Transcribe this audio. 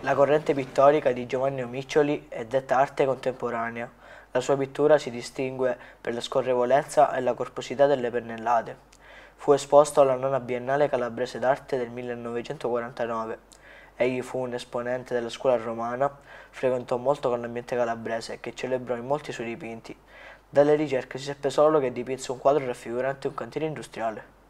La corrente pittorica di Giovanni Omiccioli è detta arte contemporanea. La sua pittura si distingue per la scorrevolezza e la corposità delle pennellate. Fu esposto alla nona Biennale Calabrese d'Arte del 1949 Egli fu un esponente della scuola romana, frequentò molto con l'ambiente calabrese che celebrò in molti suoi dipinti. Dalle ricerche si seppe solo che dipinse un quadro raffigurante un cantiere industriale.